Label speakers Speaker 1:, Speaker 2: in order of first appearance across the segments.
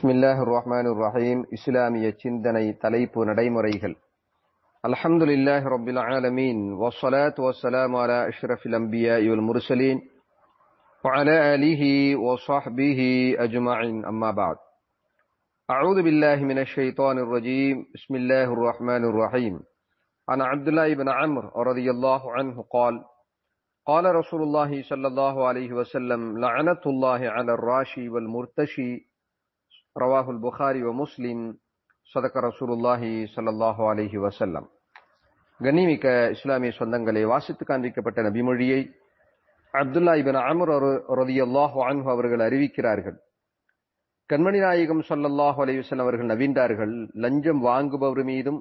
Speaker 1: بسم الله الرحمن الرحيم ரஹீம் இஸ்லாமிய சிந்தனை தலைப்பு நடைமுறைகள் الحمد لله رب العالمين والصلاة والسلام على أشرف الأنبياء والمرسلين وعلى آله وصحبه أجمعين أما بعد أعوذ بالله من الشيطان الرجيم بسم الله الرحمن الرحيم عن عبد الله بن عمر رضي الله عنه قال قال رسول الله صلى الله عليه وسلم لعنة الله على الراشي والمرتشي ரவாஹுல் புகாரி வ முஸ்லிம் சதக்க ரசூலுல்லாஹி சல்லாஹூ வசல்லம் கண்ணிமிக்க இஸ்லாமிய சொந்தங்களை வாசித்து காண்பிக்கப்பட்ட நபிமொழியை அப்துல்லா இபின் அமர் ரதி அல்லாஹு அன்ஹு அவர்கள் அறிவிக்கிறார்கள் கண்மணி நாயகம் சொல்லல்லாஹு அலைவசன் அவர்கள் நவீன்றார்கள் லஞ்சம் வாங்குபவர் மீதும்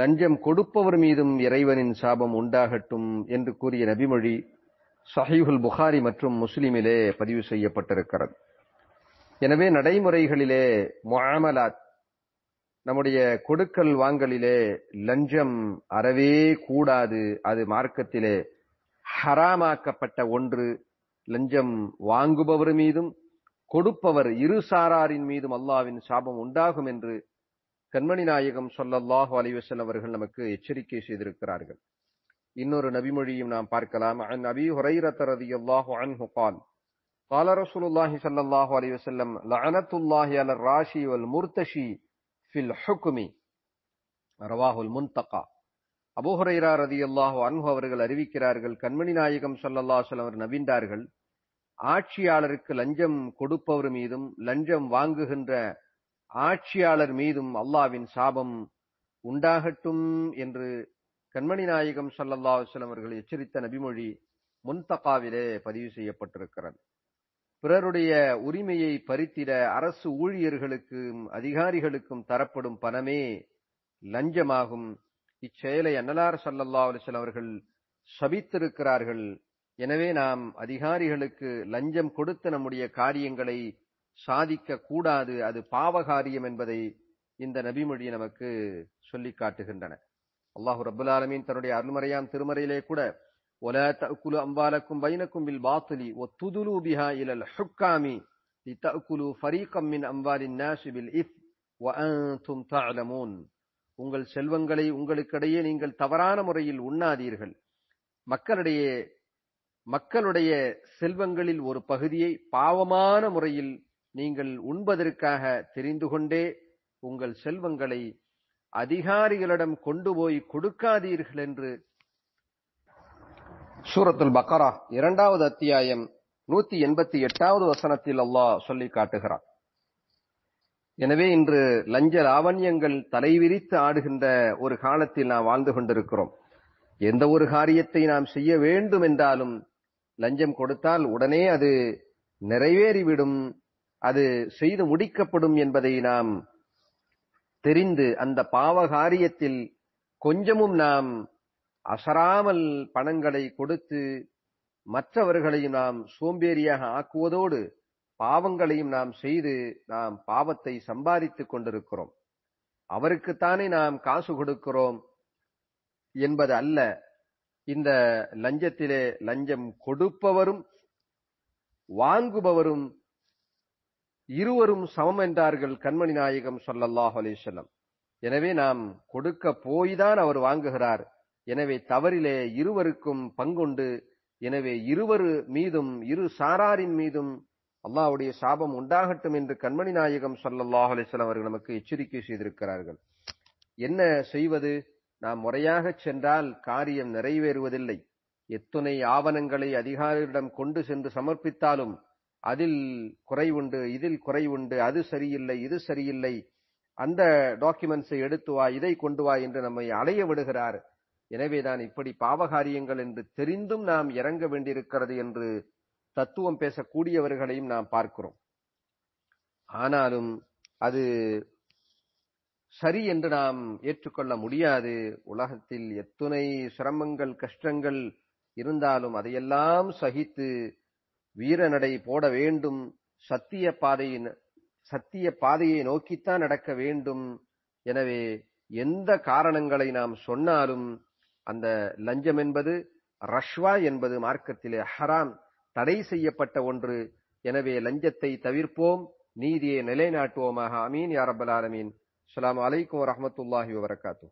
Speaker 1: லஞ்சம் கொடுப்பவர் மீதும் இறைவனின் சாபம் உண்டாகட்டும் என்று கூறிய நபிமொழி சஹீஹுல் புகாரி மற்றும் முஸ்லிமிலே பதிவு செய்யப்பட்டிருக்கிறது எனவே நடைமுறைகளிலே மாமலாத் நம்முடைய கொடுக்கல் வாங்கலிலே லஞ்சம் அறவே கூடாது அது மார்க்கத்திலே ஹராமாக்கப்பட்ட ஒன்று லஞ்சம் வாங்குபவர் மீதும் கொடுப்பவர் இரு சாராரின் மீதும் அல்லாவின் சாபம் உண்டாகும் என்று கண்மணி நாயகம் சொல்லல்லாஹு அலிவசல் அவர்கள் நமக்கு எச்சரிக்கை செய்திருக்கிறார்கள் இன்னொரு நபிமொழியும் நாம் பார்க்கலாம் அன் நபி ஹுரைரத் ரதி அல்லாஹு அன்ஹு قال رسول الله صلى الله عليه وسلم لعنة الله على الراشي والمرتشي في الحكم رواه المنتقى அபுஹுரைரா ரதி அல்லாஹு அன்பு அவர்கள் அறிவிக்கிறார்கள் கண்மணி நாயகம் சல்லல்லா அவர் நவின்றார்கள் ஆட்சியாளருக்கு லஞ்சம் கொடுப்பவர் மீதும் லஞ்சம் வாங்குகின்ற ஆட்சியாளர் மீதும் அல்லாவின் சாபம் உண்டாகட்டும் என்று கண்மணி நாயகம் சல்லல்லா அவர்கள் எச்சரித்த நபிமொழி முன்தகாவிலே பதிவு செய்யப்பட்டிருக்கிறது பிறருடைய உரிமையை பறித்திட அரசு ஊழியர்களுக்கும் அதிகாரிகளுக்கும் தரப்படும் பணமே லஞ்சமாகும் இச்செயலை அன்னலார் சல்லல்லா அலிஸ்லாம் அவர்கள் சபித்திருக்கிறார்கள் எனவே நாம் அதிகாரிகளுக்கு லஞ்சம் கொடுத்து நம்முடைய காரியங்களை சாதிக்க கூடாது அது பாவகாரியம் என்பதை இந்த நபிமொழி நமக்கு சொல்லி காட்டுகின்றன அல்லாஹு ரபுல் ஆலமீன் தன்னுடைய அருள்மறையாம் திருமறையிலே கூட ولا تأكلوا أموالكم بينكم بالباطل وتدلوا بها إلى الحكام لتأكلوا فريقا من أموال الناس بالإثم وأنتم تعلمون உங்கள் செல்வங்களை உங்களுக்கிடையே நீங்கள் தவறான முறையில் உண்ணாதீர்கள் மக்களிடையே மக்களுடைய செல்வங்களில் ஒரு பகுதியை பாவமான முறையில் நீங்கள் உண்பதற்காக தெரிந்து கொண்டே உங்கள் செல்வங்களை அதிகாரிகளிடம் கொண்டு போய் கொடுக்காதீர்கள் என்று சூரத்துல் பக்கரா இரண்டாவது அத்தியாயம் நூத்தி எண்பத்தி எட்டாவது வசனத்தில் அல்லாஹ் சொல்லி காட்டுகிறார் எனவே இன்று லஞ்ச லாவண்யங்கள் தலைவிரித்து ஆடுகின்ற ஒரு காலத்தில் நாம் வாழ்ந்து கொண்டிருக்கிறோம் எந்த ஒரு காரியத்தை நாம் செய்ய வேண்டும் என்றாலும் லஞ்சம் கொடுத்தால் உடனே அது நிறைவேறிவிடும் அது செய்து முடிக்கப்படும் என்பதை நாம் தெரிந்து அந்த பாவ காரியத்தில் கொஞ்சமும் நாம் அசராமல் பணங்களை கொடுத்து மற்றவர்களையும் நாம் சோம்பேறியாக ஆக்குவதோடு பாவங்களையும் நாம் செய்து நாம் பாவத்தை சம்பாதித்துக் கொண்டிருக்கிறோம் அவருக்குத்தானே நாம் காசு கொடுக்கிறோம் என்பது அல்ல இந்த லஞ்சத்திலே லஞ்சம் கொடுப்பவரும் வாங்குபவரும் இருவரும் சமம் என்றார்கள் கண்மணி நாயகம் சொல்லல்லாஹ் அலிசல்லம் எனவே நாம் கொடுக்க போய்தான் அவர் வாங்குகிறார் எனவே தவறிலே இருவருக்கும் பங்குண்டு எனவே இருவரு மீதும் இரு சாராரின் மீதும் அல்லாவுடைய சாபம் உண்டாகட்டும் என்று கண்மணி நாயகம் சொல்லல்லாஹ் அலிஸ்லாம் அவர்கள் நமக்கு எச்சரிக்கை செய்திருக்கிறார்கள் என்ன செய்வது நாம் முறையாக சென்றால் காரியம் நிறைவேறுவதில்லை எத்துணை ஆவணங்களை அதிகாரிகளிடம் கொண்டு சென்று சமர்ப்பித்தாலும் அதில் குறைவுண்டு இதில் குறைவுண்டு அது சரியில்லை இது சரியில்லை அந்த டாக்குமெண்ட்ஸை எடுத்து வா இதை கொண்டு வா என்று நம்மை அலைய விடுகிறார் எனவேதான் இப்படி பாவகாரியங்கள் என்று தெரிந்தும் நாம் இறங்க வேண்டியிருக்கிறது என்று தத்துவம் பேசக்கூடியவர்களையும் நாம் பார்க்கிறோம் ஆனாலும் அது சரி என்று நாம் ஏற்றுக்கொள்ள முடியாது உலகத்தில் எத்துணை சிரமங்கள் கஷ்டங்கள் இருந்தாலும் அதையெல்லாம் சகித்து வீரநடை போட வேண்டும் சத்திய பாதையின் சத்திய பாதையை நோக்கித்தான் நடக்க வேண்டும் எனவே எந்த காரணங்களை நாம் சொன்னாலும் அந்த லஞ்சம் என்பது ரஷ்வா என்பது மார்க்கத்திலே ஹராம் தடை செய்யப்பட்ட ஒன்று எனவே லஞ்சத்தை தவிர்ப்போம் நீதியை நிலைநாட்டுவோமாக அமீன் யாரபல் ஆலமீன் அலாம் அலைக்கும் வரமத்துல்லாஹி வபரகாத்தூ